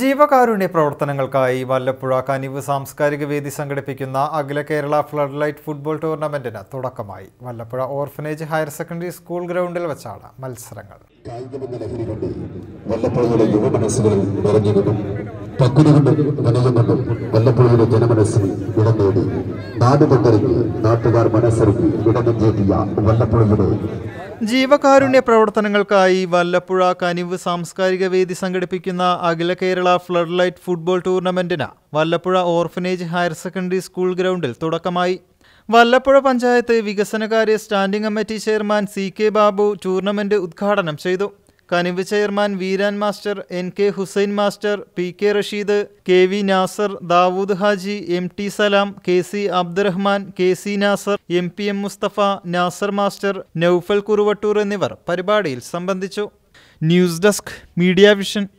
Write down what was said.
ജീവകാരുണ്യ പ്രവർത്തനങ്ങൾക്കായി വല്ലപ്പുഴ കനിവ് സാംസ്കാരിക വേദി സംഘടിപ്പിക്കുന്ന Akhila Kerala flood light football ടൂർണമെന്റിന് തുടക്കമായി Vallappuzha orphanage higher secondary school ഗ്രൗണ്ടിൽ വെച്ചാണ് മത്സരങ്ങൾ നാട്ടുകാർ മനസ്സറിഞ്ഞ് ഇടം നേടിയ വല്ലപ്പുഴയുടെ ജീവകാരുണ്യ പ്രവർത്തനങ്ങൾക്കായി വല്ലപ്പുഴ കനിവ് സാംസ്കാരിക വേദി സംഘടിപ്പിക്കുന്ന Akhila Kerala flood light football ടൂർണമെന്റിന് Vallappuzha orphanage higher secondary school ഗ്രൗണ്ടിൽ തുടക്കമായി വല്ലപ്പുഴ പഞ്ചായത്ത് വികസനകാര്യ standing committee chairman C K Babu tournament ഉദ്ഘാടനം ചെയ്തു Kanivu chairman Veeran master N K Hussain master P K Rasheed K V Nasar Dawood Haji M T Salam K C Abdurahman K C Nasar M P M Musthafa Nasar master Noufal Kuruvattoor എന്നിവർ പരിപാടിയിൽ സംബന്ധിച്ചു news desk media vision